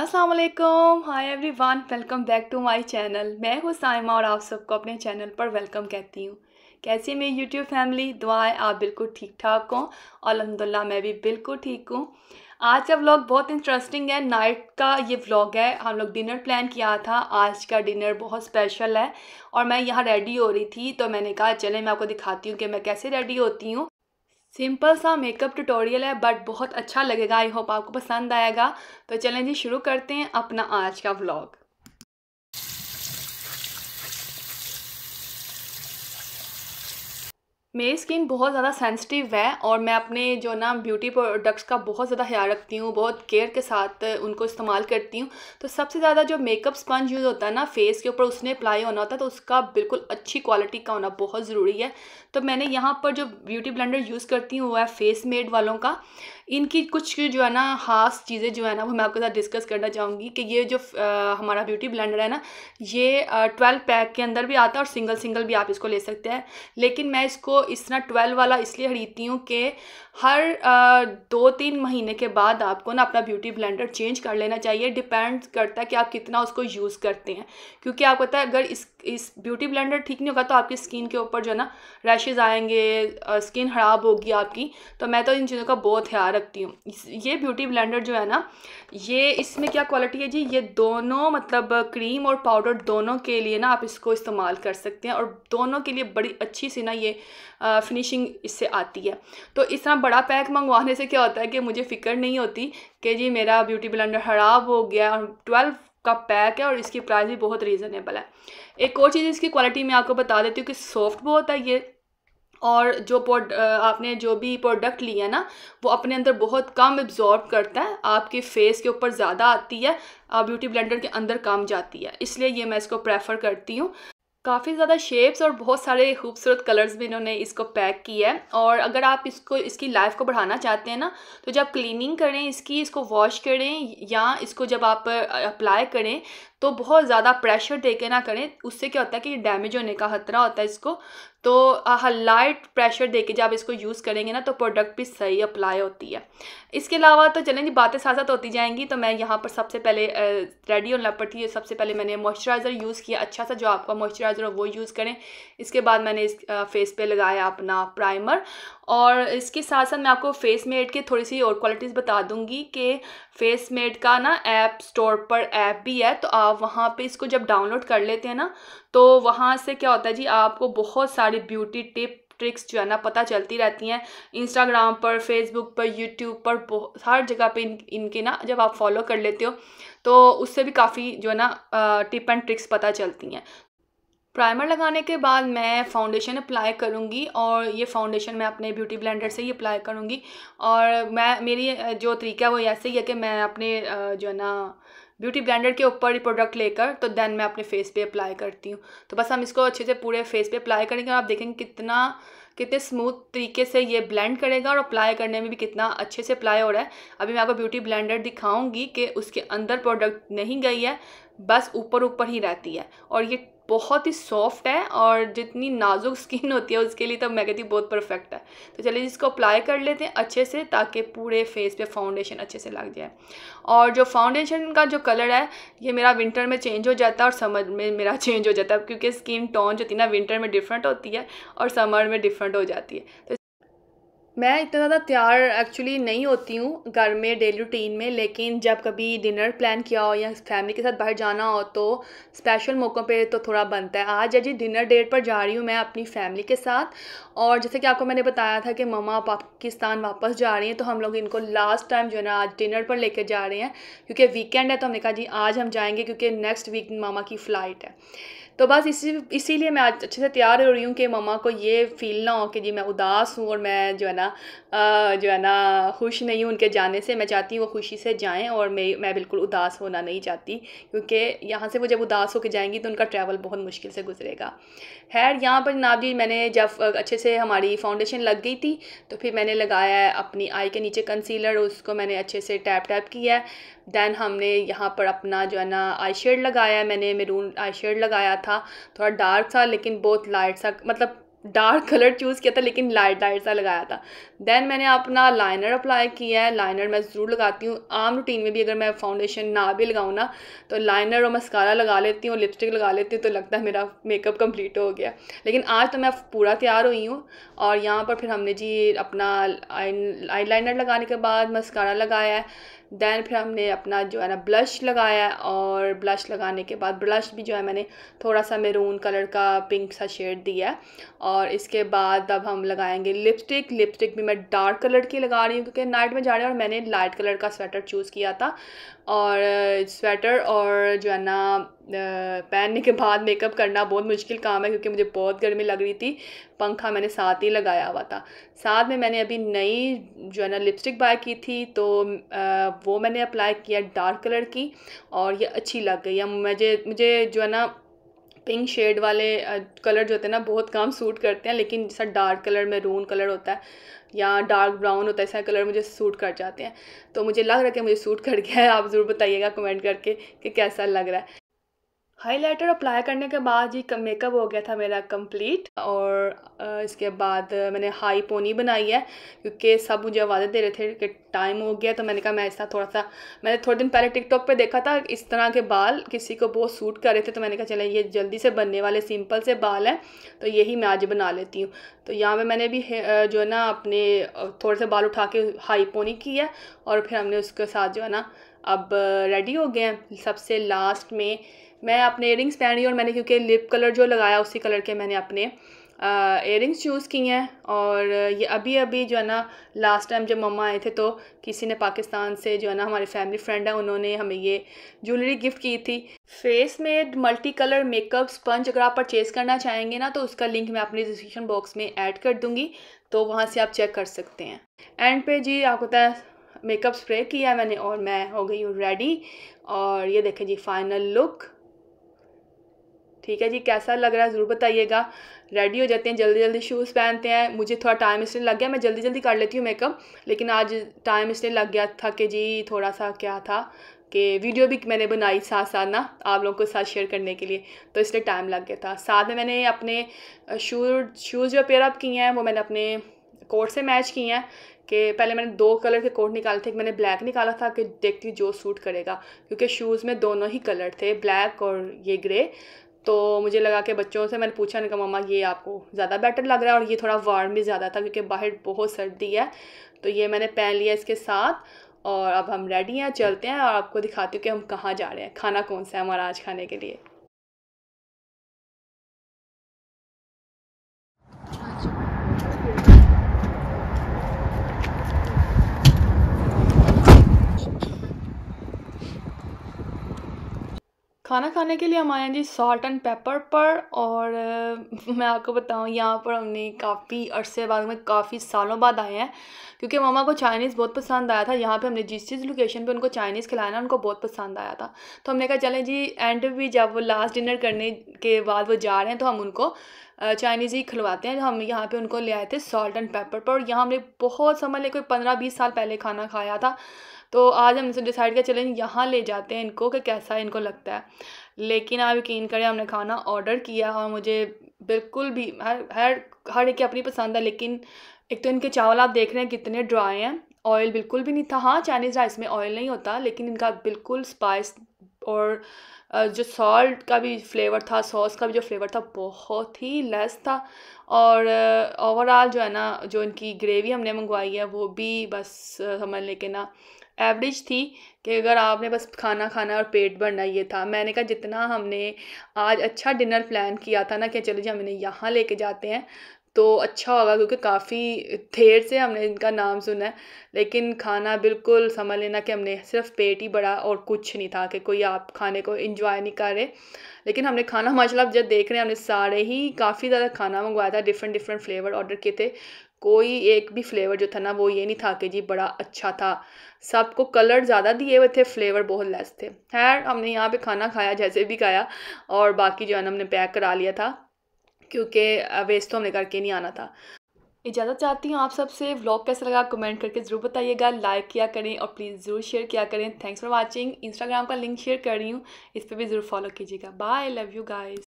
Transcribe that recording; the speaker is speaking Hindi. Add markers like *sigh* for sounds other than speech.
Aslam hi everyone welcome back to my channel मैं हूँ साइमा और आप सबको अपने चैनल पर वेलकम कहती हूँ कैसे मेरी यूट्यूब फैमिली दुआएं आप बिल्कुल ठीक ठाक हों और अलहमदिल्ला मैं भी बिल्कुल ठीक हूँ आज का व्लॉग बहुत इंटरेस्टिंग है नाइट का ये व्लॉग है हम लोग डिनर प्लान किया था आज का डिनर बहुत स्पेशल है और मैं यहाँ रेडी हो रही थी तो मैंने कहा चले मैं आपको दिखाती हूँ कि मैं कैसे रेडी होती हूँ सिंपल सा मेकअप ट्यूटोरियल है बट बहुत अच्छा लगेगा आई होप आपको पसंद आएगा तो चलें जी शुरू करते हैं अपना आज का व्लॉग मेरी स्किन बहुत ज़्यादा सेंसिटिव है और मैं अपने जो ना ब्यूटी प्रोडक्ट्स का बहुत ज़्यादा ख्याल रखती हूँ बहुत केयर के साथ उनको इस्तेमाल करती हूँ तो सबसे ज़्यादा जो मेकअप स्पंज यूज़ होता है ना फेस के ऊपर उसने अप्लाई होना होता है तो उसका बिल्कुल अच्छी क्वालिटी का होना बहुत ज़रूरी है तो मैंने यहाँ पर जो ब्यूटी ब्लेंडर यूज़ करती हूँ वो है फेस मेड वालों का इनकी कुछ जो है ना खास चीज़ें जो है ना वो मैं आपके साथ डिस्कस करना चाहूँगी कि ये जो आ, हमारा ब्यूटी ब्लेंडर है ना ये ट्वेल्व पैक के अंदर भी आता है और सिंगल सिंगल भी आप इसको ले सकते हैं लेकिन मैं इसको तरह ट्वेल्व वाला इसलिए खरीदती हूँ कि हर आ, दो तीन महीने के बाद आपको ना अपना ब्यूटी ब्लेंडर चेंज कर लेना चाहिए डिपेंड करता है कि आप कितना उसको यूज़ करते हैं क्योंकि आपको पता है अगर इस इस ब्यूटी ब्लेंडर ठीक नहीं होगा तो आपकी स्किन के ऊपर जो है ना रैशेज़ आएंगे स्किन ख़राब होगी आपकी तो मैं तो इन चीज़ों का बहुत ख्याल रखती हूँ ये ब्यूटी ब्लेंडर जो है ना ये इसमें क्या क्वालिटी है जी ये दोनों मतलब क्रीम और पाउडर दोनों के लिए ना आप इसको इस्तेमाल कर सकते हैं और दोनों के लिए बड़ी अच्छी सी ना ये फिनिशिंग इससे आती है तो इस तरह बड़ा पैक मंगवाने से क्या होता है कि मुझे फ़िक्र नहीं होती कि जी मेरा ब्यूटी ब्लेंडर ख़राब हो गया और ट्वेल्व का पैक है और इसकी प्राइस भी बहुत रीज़नेबल है एक और चीज़ इसकी क्वालिटी मैं आपको बता देती हूँ कि सॉफ्ट बहुत है ये और जो प्रोड आपने जो भी प्रोडक्ट लिया ना वो अपने अंदर बहुत कम एब्जॉर्ब करता है आपके फेस के ऊपर ज़्यादा आती है ब्यूटी ब्लेंडर के अंदर कम जाती है इसलिए ये मैं इसको प्रेफर करती हूँ काफ़ी ज़्यादा शेप्स और बहुत सारे खूबसूरत कलर्स भी इन्होंने इसको पैक किया है और अगर आप इसको इसकी लाइफ को बढ़ाना चाहते हैं ना तो जब क्लीनिंग करें इसकी इसको वॉश करें या इसको जब आप अप्लाई करें तो बहुत ज़्यादा प्रेशर दे के ना करें उससे क्या होता है कि डैमेज होने का खतरा होता है इसको तो लाइट प्रेशर दे के जब इसको यूज़ करेंगे ना तो प्रोडक्ट भी सही अप्लाई होती है इसके अलावा तो चलें जी बातें साथ साथ होती जाएंगी तो मैं यहाँ पर सबसे पहले रेडी होना पड़ती है सबसे पहले मैंने मॉइस्चराइज़र यूज़ किया अच्छा सा जो आपका मॉइस्चराइज़र हो वो यूज़ करें इसके बाद मैंने इस फेस पे लगाया अपना प्राइमर और इसके साथ साथ मैं आपको फेस मेड के थोड़ी सी और क्वालिटीज़ बता दूंगी कि फेस मेड का ना ऐप स्टोर पर ऐप भी है तो आप वहाँ पे इसको जब डाउनलोड कर लेते हैं ना तो वहाँ से क्या होता है जी आपको बहुत सारी ब्यूटी टिप ट्रिक्स जो है ना पता चलती रहती हैं इंस्टाग्राम पर फेसबुक पर यूट्यूब पर बहुत हर जगह पे इन इनके ना जब आप फॉलो कर लेते हो तो उससे भी काफ़ी जो है ना टिप एंड ट्रिक्स पता चलती हैं प्राइमर लगाने के बाद मैं फाउंडेशन अप्लाई करूँगी और ये फाउंडेशन मैं अपने ब्यूटी ब्लेंडर से ही अप्लाई करूँगी और मैं मेरी जो तरीका है वो ऐसे ही है कि मैं अपने जो है ना ब्यूटी ब्लेंडर के ऊपर ही प्रोडक्ट लेकर तो देन मैं अपने फेस पे अप्लाई करती हूँ तो बस हम इसको अच्छे से पूरे फेस पे अप्लाई करेंगे और आप देखेंगे कितना कितने स्मूथ तरीके से ये ब्लेंड करेगा और अप्लाई करने में भी कितना अच्छे से अप्लाई हो रहा है अभी मैं आपको ब्यूटी ब्लेंडर दिखाऊंगी कि उसके अंदर प्रोडक्ट नहीं गई है बस ऊपर ऊपर ही रहती है और ये बहुत ही सॉफ्ट है और जितनी नाजुक स्किन होती है उसके लिए तो मैं कहती बहुत परफेक्ट है तो चलिए इसको अप्लाई कर लेते हैं अच्छे से ताकि पूरे फेस पे फाउंडेशन अच्छे से लग जाए और जो फाउंडेशन का जो कलर है ये मेरा विंटर में चेंज हो जाता है और समर में मेरा चेंज *laughs* हो जाता है क्योंकि स्किन टोन जो थी ना विंटर में डिफरेंट होती है और समर में डिफरेंट हो जाती है तो मैं इतना ज़्यादा तैयार एक्चुअली नहीं होती हूँ घर में डेली रूटीन में लेकिन जब कभी डिनर प्लान किया हो या फैमिली के साथ बाहर जाना हो तो स्पेशल मौक़ों पे तो थोड़ा बनता है आज अजी डिनर डेट पर जा रही हूँ मैं अपनी फैमिली के साथ और जैसे कि आपको मैंने बताया था कि ममा पाकिस्तान वापस जा रही हैं तो हम लोग इनको लास्ट टाइम जो है ना आज डिनर पर लेकर जा रहे हैं क्योंकि वीकेंड है तो हमने कहा जी आज हम जाएँगे क्योंकि नेक्स्ट वीक मामा की फ़्लाइट है तो बस इसी इसीलिए मैं आज अच्छे से तैयार हो रही हूँ कि ममा को ये फील ना हो कि जी मैं उदास हूँ और मैं जो है ना ना जो है ना खुश नहीं हूँ उनके जाने से मैं चाहती हूँ वो खुशी से जाएँ और मैं मैं बिल्कुल उदास होना नहीं चाहती क्योंकि यहाँ से वो जब उदास होकर जाएंगी तो उनका ट्रैवल बहुत मुश्किल से गुजरेगा खैर यहाँ पर जनाब जी मैंने जब अच्छे से हमारी फाउंडेशन लग गई थी तो फिर मैंने लगाया अपनी आई के नीचे कंसीलर उसको मैंने अच्छे से टैप टैप किया दैन हमने यहाँ पर अपना जो है ना आई शेड लगाया मैंने मेरून आई शेड लगाया था थोड़ा डार्क सा लेकिन बहुत लाइट सा मतलब डार्क कलर चूज़ किया था लेकिन लाइट लाइट सा लगाया था देन मैंने अपना लाइनर अप्लाई किया है लाइनर मैं ज़रूर लगाती हूँ आम रूटीन में भी अगर मैं फाउंडेशन ना भी लगाऊँ ना तो लाइनर और मस्कारा लगा लेती हूँ लिपस्टिक लगा लेती हूँ तो लगता है मेरा मेकअप कंप्लीट हो गया लेकिन आज तो मैं पूरा तैयार हुई हूँ और यहाँ पर फिर हमने जी अपना आई लाइनर लगाने के बाद मस्कारा लगाया है दैन फिर हमने अपना जो है ना ब्लश लगाया और ब्लश लगाने के बाद ब्लश भी जो है मैंने थोड़ा सा मेरून कलर का पिंक सा शेड दिया और और इसके बाद अब हम लगाएंगे लिपस्टिक लिपस्टिक भी मैं डार्क कलर की लगा रही हूँ क्योंकि नाइट में जा रही हूँ और मैंने लाइट कलर का स्वेटर चूज़ किया था और स्वेटर और जो है ना पहनने के बाद मेकअप करना बहुत मुश्किल काम है क्योंकि मुझे बहुत गर्मी लग रही थी पंखा मैंने साथ ही लगाया हुआ था साथ में मैंने अभी नई जो है ना लिपस्टिक बाय की थी तो वो मैंने अप्लाई किया डार्क कलर की और ये अच्छी लग गई मुझे मुझे जो है ना पिंक शेड वाले कलर जो होते हैं ना बहुत काम सूट करते हैं लेकिन जैसा डार्क कलर में रून कलर होता है या डार्क ब्राउन होता है ऐसा कलर मुझे सूट कर जाते हैं तो मुझे लग रहा है कि मुझे सूट कर गया है आप ज़रूर बताइएगा कमेंट करके कि कैसा लग रहा है हाइलाइटर अप्लाई करने के बाद ये मेकअप हो गया था मेरा कंप्लीट और इसके बाद मैंने हाई पोनी बनाई है क्योंकि सब मुझे आवाज़ें दे रहे थे कि टाइम हो गया तो मैंने कहा मैं ऐसा थोड़ा सा मैंने थोड़े दिन पहले टिकटॉक पे देखा था इस तरह के बाल किसी को बहुत सूट कर रहे थे तो मैंने कहा चले ये जल्दी से बनने वाले सिंपल से बाल हैं तो यही मैं आज बना लेती हूँ तो यहाँ पर मैंने भी जो है ना अपने थोड़े से बाल उठा के हाई पोनी की है और फिर हमने उसके साथ जो है ना अब रेडी हो गए हैं सबसे लास्ट में मैं अपने इयरिंग्स पहनी और मैंने क्योंकि लिप कलर जो लगाया उसी कलर के मैंने अपने रिंग्स चूज़ की हैं और ये अभी अभी जो है ना लास्ट टाइम जब मम्मा आए थे तो किसी ने पाकिस्तान से जो है ना हमारे फैमिली फ्रेंड है उन्होंने हमें ये ज्वेलरी गिफ्ट की थी face made multi colour makeup sponge अगर आप परचेज़ करना चाहेंगे ना तो उसका लिंक मैं अपने डिस्क्रिप्शन बॉक्स में ऐड कर दूँगी तो वहाँ से आप चेक कर सकते हैं एंड पे जी आपको पता है मेकअप स्प्रे किया है मैंने और मैं हो गई हूँ रेडी और ये देखें जी फाइनल लुक ठीक है जी कैसा लग रहा है ज़रूर बताइएगा रेडी हो जाते हैं जल्दी जल्दी शूज़ पहनते हैं मुझे थोड़ा टाइम इसलिए लग गया मैं जल्दी जल्दी कर लेती हूँ मेकअप लेकिन आज टाइम इसलिए लग गया था कि जी थोड़ा सा क्या था कि वीडियो भी मैंने बनाई साथ साथ ना आप लोगों के साथ शेयर करने के लिए तो इसलिए टाइम लग गया था साथ में मैंने अपने शूज शूज़ जो पेयरअप किए हैं वो मैंने अपने कोट से मैच की हैं कि पहले मैंने दो कलर के कोट निकाले थे एक मैंने ब्लैक निकाला था कि देखती हूँ जो सूट करेगा क्योंकि शूज़ में दोनों ही कलर थे ब्लैक और ये ग्रे तो मुझे लगा कि बच्चों से मैंने पूछा उनका मामा ये आपको ज़्यादा बेटर लग रहा है और ये थोड़ा वार्म भी ज़्यादा था क्योंकि बाहर बहुत सर्दी है तो ये मैंने पहन लिया इसके साथ और अब हम रेडी हैं चलते हैं और आपको दिखाती हूँ कि हम कहाँ जा रहे हैं खाना कौन सा है हमारा आज खाने के लिए खाना खाने के लिए हम आए हैं जी सॉल्ट एंड पेपर पर और मैं आपको बताऊँ यहाँ पर हमने काफ़ी अरसे बाद में काफ़ी सालों बाद आए हैं क्योंकि मामा को चाइनीज़ बहुत पसंद आया था यहाँ पे हमने जिस जिस लोकेशन पे उनको चाइनीज़ खिलाया ना उनको बहुत पसंद आया था तो हमने कहा चलें जी एंड भी जब वो लास्ट डिनर करने के बाद वो जा रहे हैं तो हम उनको चाइनीज़ ही खिलवाते हैं हम यहाँ पे उनको ले आए थे सॉल्ट एंड पेपर पर और यहाँ हमने बहुत समझ ले कोई पंद्रह बीस साल पहले खाना खाया था तो आज हमने डिसाइड किया चलें यहाँ ले जाते हैं इनको कि कैसा इनको लगता है लेकिन आप यकीन करें हमने खाना ऑर्डर किया और मुझे बिल्कुल भी हर हर हर एक की अपनी पसंद है लेकिन एक तो इनके चावल आप देख रहे हैं कितने ड्राई हैं ऑयल बिल्कुल भी नहीं था हाँ चाइनीज़ राइस में ऑयल नहीं होता लेकिन इनका बिल्कुल स्पाइस और जो सॉल्ट का भी फ्लेवर था सॉस का भी जो फ्लेवर था बहुत ही लेस था और ओवरऑल जो है ना जो इनकी ग्रेवी हमने मंगवाई है वो भी बस समझ लेके ना एवरेज थी कि अगर आपने बस खाना खाना और पेट भरना ये था मैंने कहा जितना हमने आज अच्छा डिनर प्लान किया था ना कि चलो जी हम इन्हें यहाँ लेके जाते हैं तो अच्छा होगा क्योंकि काफ़ी देर से हमने इनका नाम सुना है लेकिन खाना बिल्कुल समझ लेना कि हमने सिर्फ पेट ही बढ़ा और कुछ नहीं था कि कोई आप खाने को इंजॉय नहीं कर रहे लेकिन हमने खाना माशाल्लाह जब देख रहे हैं हमने सारे ही काफ़ी ज़्यादा खाना मंगवाया था डिफरेंट डिफरेंट फ्लेवर ऑर्डर किए थे कोई एक भी फ्लेवर जो था ना वो ये नहीं था कि जी बड़ा अच्छा था सबको कलर ज़्यादा दिए हुए थे फ्लेवर बहुत लेस थे खैर हमने यहाँ पे खाना खाया जैसे भी खाया और बाकी जो है ना हमने पैक करा लिया था क्योंकि वेस्ट तो हमने करके नहीं आना था इजाज़त चाहती हूँ आप सबसे व्लॉग कैसा लगा कमेंट करके ज़रूर बताइएगा लाइक किया करें और प्लीज़ ज़रूर शेयर किया करें थैंक्स फॉर वॉचिंग इंस्टाग्राम का लिंक शेयर कर रही हूँ इस पर भी ज़रूर फॉलो कीजिएगा बाय लव यू गाइज़